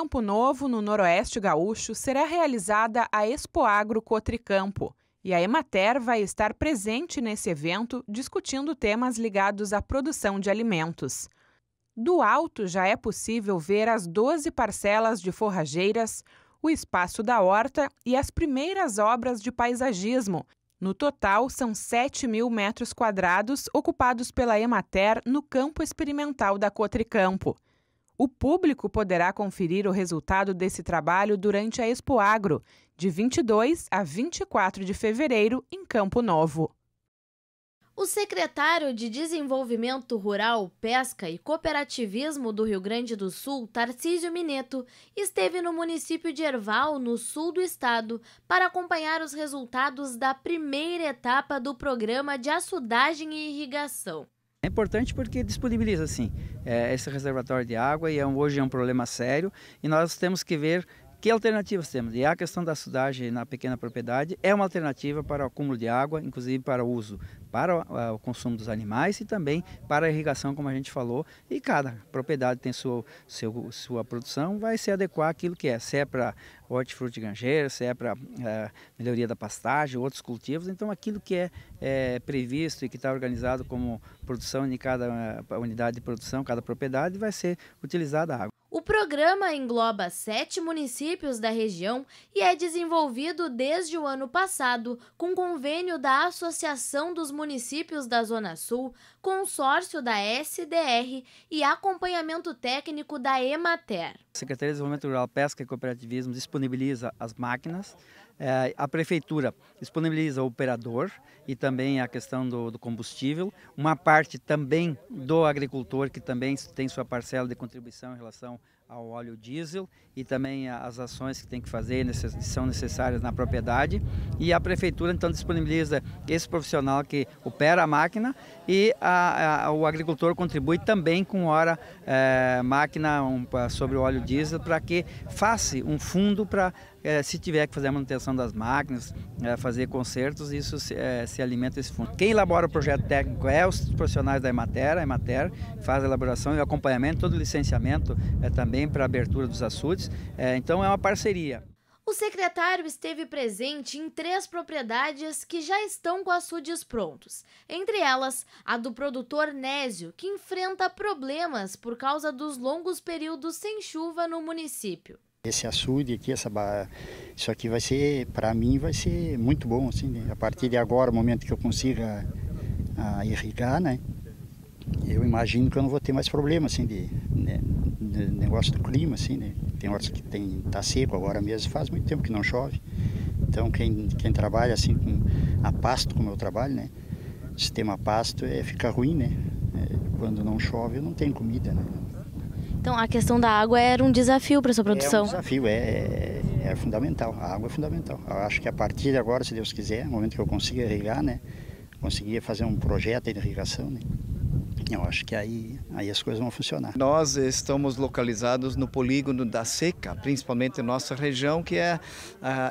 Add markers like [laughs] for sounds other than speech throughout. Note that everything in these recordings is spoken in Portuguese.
Campo Novo, no Noroeste Gaúcho, será realizada a Expo Agro Cotricampo. E a Emater vai estar presente nesse evento discutindo temas ligados à produção de alimentos. Do alto já é possível ver as 12 parcelas de forrageiras, o espaço da horta e as primeiras obras de paisagismo. No total, são 7 mil metros quadrados ocupados pela Emater no campo experimental da Cotricampo. O público poderá conferir o resultado desse trabalho durante a Expo Agro, de 22 a 24 de fevereiro, em Campo Novo. O secretário de Desenvolvimento Rural, Pesca e Cooperativismo do Rio Grande do Sul, Tarcísio Mineto, esteve no município de Erval, no sul do estado, para acompanhar os resultados da primeira etapa do programa de assudagem e irrigação. É importante porque disponibiliza, sim, eh, esse reservatório de água e é hoje é um problema sério e nós temos que ver que alternativas temos? E a questão da sudagem na pequena propriedade é uma alternativa para o acúmulo de água, inclusive para o uso para o consumo dos animais e também para a irrigação, como a gente falou. E cada propriedade tem sua, seu, sua produção, vai se adequar àquilo que é. Se é para hortifruti granjeiro, se é para é, melhoria da pastagem, outros cultivos. Então, aquilo que é, é previsto e que está organizado como produção de cada é, unidade de produção, cada propriedade, vai ser utilizada a água programa engloba sete municípios da região e é desenvolvido desde o ano passado com convênio da Associação dos Municípios da Zona Sul, consórcio da SDR e acompanhamento técnico da Emater. A Secretaria de Desenvolvimento Rural, Pesca e Cooperativismo disponibiliza as máquinas, é, a Prefeitura disponibiliza o operador e também a questão do, do combustível, uma parte também do agricultor, que também tem sua parcela de contribuição em relação ao óleo diesel e também as ações que tem que fazer são necessárias na propriedade e a prefeitura então disponibiliza esse profissional que opera a máquina e a, a, o agricultor contribui também com hora é, máquina um, sobre o óleo diesel para que faça um fundo para é, se tiver que fazer a manutenção das máquinas, é, fazer consertos, isso se, é, se, alimenta esse fundo. Quem elabora o projeto técnico é os profissionais da Emater, a Emater faz a elaboração e o acompanhamento, todo o licenciamento também também para a abertura dos açudes. É, então é uma parceria. O secretário esteve presente em três propriedades que já estão com açudes prontos. Entre elas, a do produtor Nésio, que enfrenta problemas por causa dos longos períodos sem chuva no município. Esse açude aqui, essa, isso aqui vai ser, para mim, vai ser muito bom. Assim, né? A partir de agora, o momento que eu consiga a, ah, irrigar, né? eu imagino que eu não vou ter mais problema assim, de, né? de negócio do clima, assim, né? Tem horas que tem, tá seco agora mesmo, faz muito tempo que não chove. Então quem, quem trabalha assim com a pasto, como eu trabalho, né? Sistema pasto é, fica ruim, né? É, quando não chove não tem comida, né? Então a questão da água era um desafio para sua produção. É um desafio, é, é, é, fundamental. A água é fundamental. Eu acho que a partir de agora, se Deus quiser, no momento que eu consiga irrigar, né? Conseguir fazer um projeto de irrigação, né? Eu acho que aí, aí as coisas vão funcionar. Nós estamos localizados no polígono da seca, principalmente nossa região, que é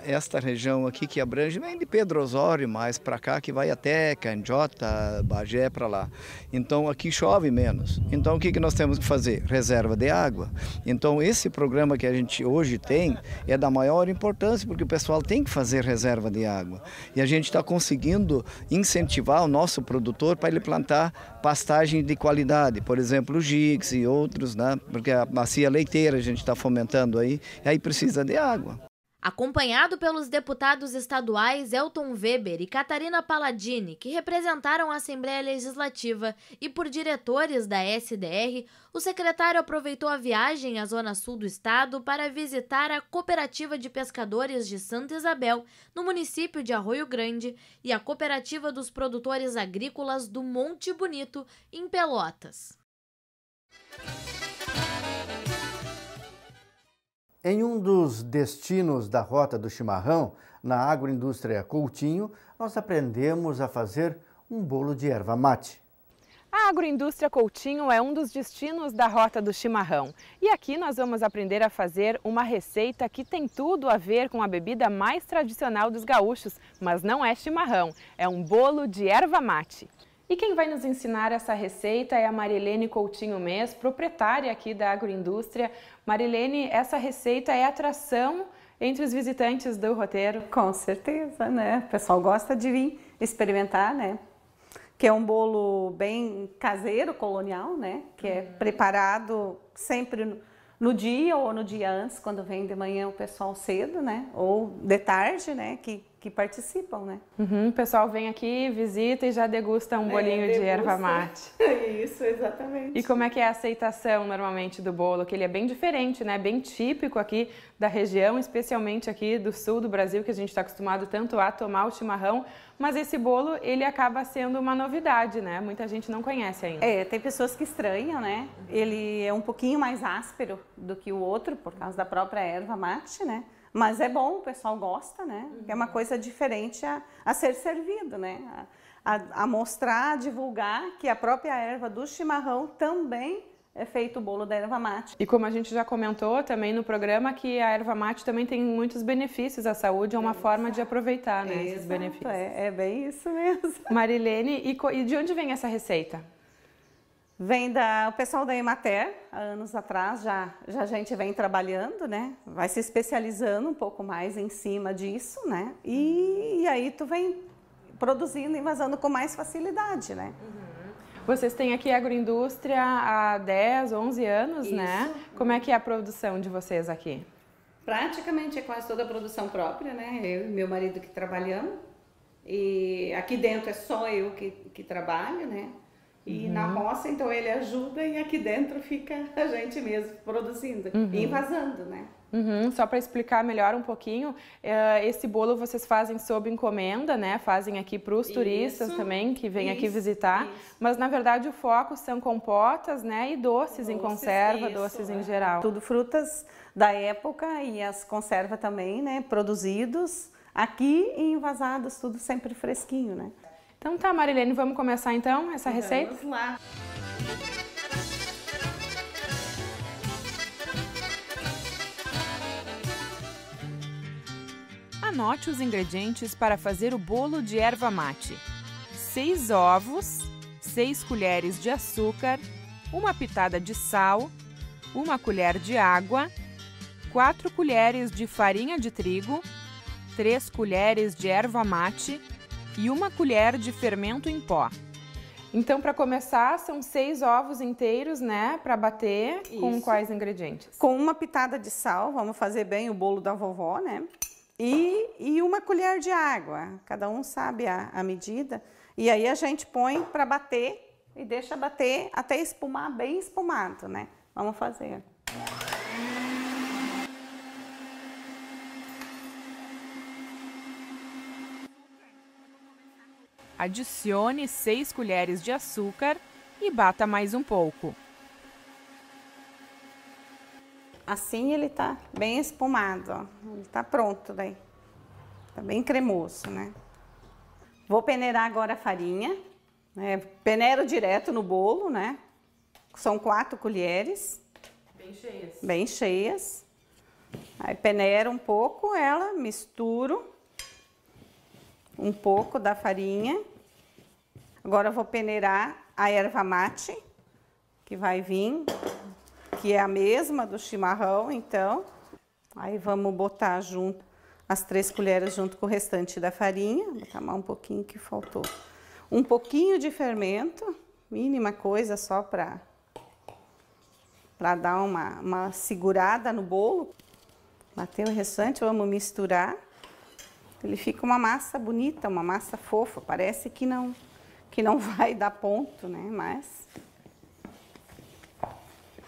esta região aqui que abrange bem de Pedro Osório, mais para cá, que vai até Canjota Bagé, para lá. Então aqui chove menos. Então o que, que nós temos que fazer? Reserva de água. Então esse programa que a gente hoje tem é da maior importância, porque o pessoal tem que fazer reserva de água. E a gente está conseguindo incentivar o nosso produtor para ele plantar pastagem de qualidade, por exemplo, o Gix e outros, né? porque a macia leiteira a gente está fomentando aí, aí precisa de água acompanhado pelos deputados estaduais Elton Weber e Catarina Palladini, que representaram a Assembleia Legislativa, e por diretores da SDR, o secretário aproveitou a viagem à zona sul do estado para visitar a Cooperativa de Pescadores de Santa Isabel, no município de Arroio Grande, e a Cooperativa dos Produtores Agrícolas do Monte Bonito, em Pelotas. Em um dos destinos da Rota do Chimarrão, na agroindústria Coutinho, nós aprendemos a fazer um bolo de erva mate. A agroindústria Coutinho é um dos destinos da Rota do Chimarrão. E aqui nós vamos aprender a fazer uma receita que tem tudo a ver com a bebida mais tradicional dos gaúchos, mas não é chimarrão, é um bolo de erva mate. E quem vai nos ensinar essa receita é a Marilene Coutinho Mês, proprietária aqui da agroindústria. Marilene, essa receita é atração entre os visitantes do roteiro? Com certeza, né? O pessoal gosta de vir experimentar, né? Que é um bolo bem caseiro, colonial, né? Que é uhum. preparado sempre no dia ou no dia antes, quando vem de manhã o pessoal cedo, né? Ou de tarde, né? Que que participam, né? Uhum, o pessoal vem aqui, visita e já degusta um é, bolinho é, degusta. de erva mate. [laughs] Isso, exatamente. E como é que é a aceitação normalmente do bolo? Que ele é bem diferente, né? Bem típico aqui da região, especialmente aqui do sul do Brasil, que a gente está acostumado tanto a tomar o chimarrão, mas esse bolo ele acaba sendo uma novidade, né? Muita gente não conhece ainda. É, tem pessoas que estranham, né? Ele é um pouquinho mais áspero do que o outro por causa da própria erva mate, né? Mas é bom, o pessoal gosta, né? Uhum. É uma coisa diferente a, a ser servido, né? A, a, a, mostrar, a divulgar que a própria erva do chimarrão também é feito o bolo da erva mate. E como a gente já comentou também no programa, que a erva mate também tem muitos benefícios à saúde, é uma Exato. forma de aproveitar né, Exato. esses é, benefícios. É, é, bem isso mesmo. Marilene, e, e de onde vem essa receita? Vem da, o pessoal da Emater, há anos atrás, já, já a gente vem trabalhando, né? Vai se especializando um pouco mais em cima disso, né? E, e aí tu vem produzindo e vazando com mais facilidade, né? Uhum. Vocês têm aqui agroindústria há 10, 11 anos, Isso. né? Como é que é a produção de vocês aqui? Praticamente é quase toda a produção própria, né? Eu e meu marido que trabalhamos. E aqui dentro é só eu que, que trabalho, né? E uhum. na roça, então, ele ajuda e aqui dentro fica a gente mesmo produzindo uhum. e invasando, né? Uhum. Só para explicar melhor um pouquinho, eh, esse bolo vocês fazem sob encomenda, né? Fazem aqui para os turistas também que vêm aqui visitar. Isso. Mas na verdade o foco são compotas, né? E doces, doces em conserva, isso, doces é. em geral. Tudo frutas da época e as conserva também, né? Produzidos aqui e envasados, tudo sempre fresquinho, né? Então tá, Marilene, vamos começar então essa vamos então, receita? Vamos lá! Anote os ingredientes para fazer o bolo de erva mate. 6 ovos, 6 colheres de açúcar, uma pitada de sal, uma colher de água, 4 colheres de farinha de trigo, 3 colheres de erva mate, e uma colher de fermento em pó. Então, para começar, são seis ovos inteiros, né, para bater. Isso. Com quais ingredientes? Com uma pitada de sal, vamos fazer bem o bolo da vovó, né? E, e uma colher de água. Cada um sabe a, a medida. E aí a gente põe para bater e deixa bater até espumar bem espumado, né? Vamos fazer. Adicione 6 colheres de açúcar e bata mais um pouco. Assim ele tá bem espumado, ó. Ele tá pronto daí. Tá bem cremoso, né? Vou peneirar agora a farinha. Né? Peneiro direto no bolo, né? São quatro colheres. Bem cheias. Bem cheias. Aí peneiro um pouco ela, misturo um pouco da farinha. Agora eu vou peneirar a erva mate, que vai vir, que é a mesma do chimarrão, então. Aí vamos botar junto as três colheres junto com o restante da farinha. Vou tomar um pouquinho que faltou. Um pouquinho de fermento, mínima coisa só para para dar uma, uma segurada no bolo. Bateu o restante, vamos misturar. Ele fica uma massa bonita, uma massa fofa, parece que não, que não [laughs] vai dar ponto, né? Mas...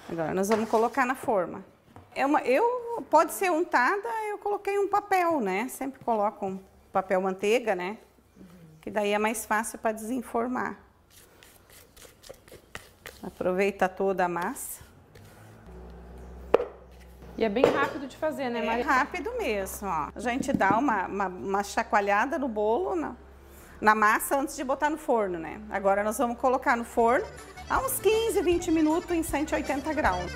Agora nós vamos colocar na forma. É uma, eu, pode ser untada, eu coloquei um papel, né? Sempre coloco um papel manteiga, né? Que daí é mais fácil para desenformar. Aproveita toda a massa. E é bem rápido de fazer, né, é Maria? É rápido mesmo, ó. A gente dá uma, uma, uma chacoalhada no bolo, na, na massa, antes de botar no forno, né? Agora nós vamos colocar no forno a uns 15, 20 minutos em 180 graus.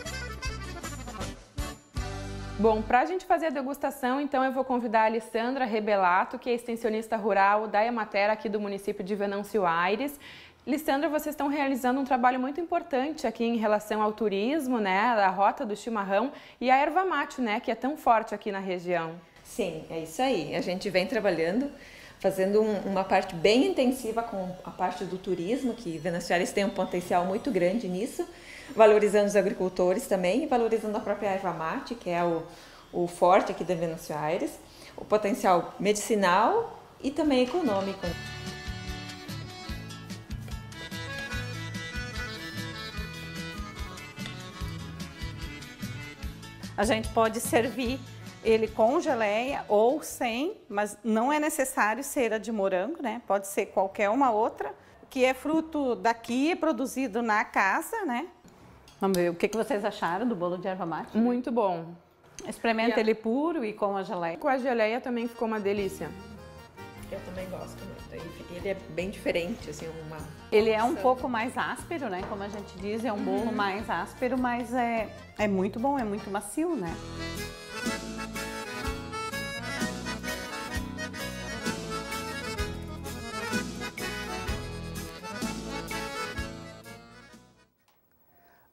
Bom, para a gente fazer a degustação, então eu vou convidar a Alessandra Rebelato, que é extensionista rural da Ematera aqui do município de Venâncio Aires. Lisandra, vocês estão realizando um trabalho muito importante aqui em relação ao turismo, né, da rota do chimarrão e a erva mate, né, que é tão forte aqui na região. Sim, é isso aí. A gente vem trabalhando, fazendo um, uma parte bem intensiva com a parte do turismo, que Venezuela tem um potencial muito grande nisso, valorizando os agricultores também e valorizando a própria erva mate, que é o, o forte aqui da Venezuela, o potencial medicinal e também econômico. A gente pode servir ele com geleia ou sem, mas não é necessário ser a de morango, né? Pode ser qualquer uma outra, que é fruto daqui, é produzido na casa, né? Vamos ver, o que vocês acharam do bolo de erva mate? Muito bom. Experimenta yeah. ele puro e com a geleia. Com a geleia também ficou uma delícia. Eu também gosto ele é bem diferente, assim, uma. Ele é um pouco mais áspero, né? Como a gente diz, é um uhum. bolo mais áspero, mas é, é muito bom, é muito macio, né?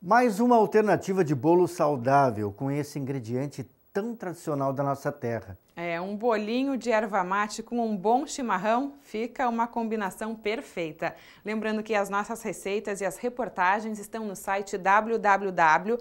Mais uma alternativa de bolo saudável com esse ingrediente tão tradicional da nossa terra. É, um bolinho de erva mate com um bom chimarrão fica uma combinação perfeita. Lembrando que as nossas receitas e as reportagens estão no site www.emater.che.br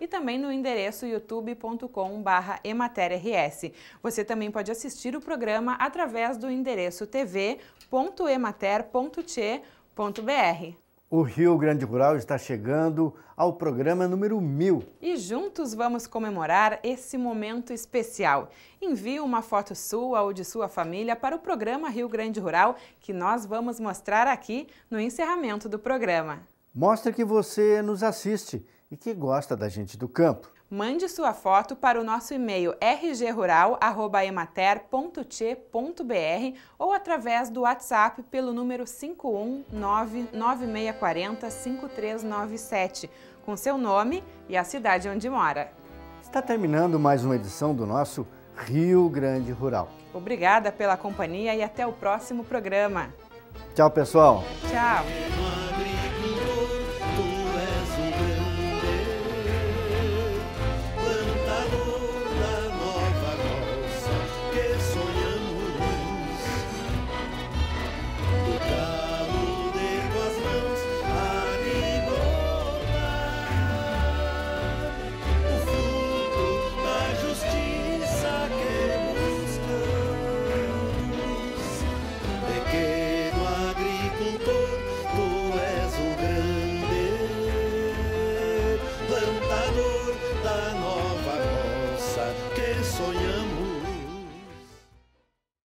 e também no endereço youtube.com/ematerrs. Você também pode assistir o programa através do endereço tv.emater.che.br. O Rio Grande Rural está chegando ao programa número 1000. E juntos vamos comemorar esse momento especial. Envie uma foto sua ou de sua família para o programa Rio Grande Rural, que nós vamos mostrar aqui no encerramento do programa. Mostre que você nos assiste e que gosta da gente do campo. Mande sua foto para o nosso e-mail rgrural.emater.t.br ou através do WhatsApp pelo número 51996405397, com seu nome e a cidade onde mora. Está terminando mais uma edição do nosso Rio Grande Rural. Obrigada pela companhia e até o próximo programa. Tchau, pessoal. Tchau.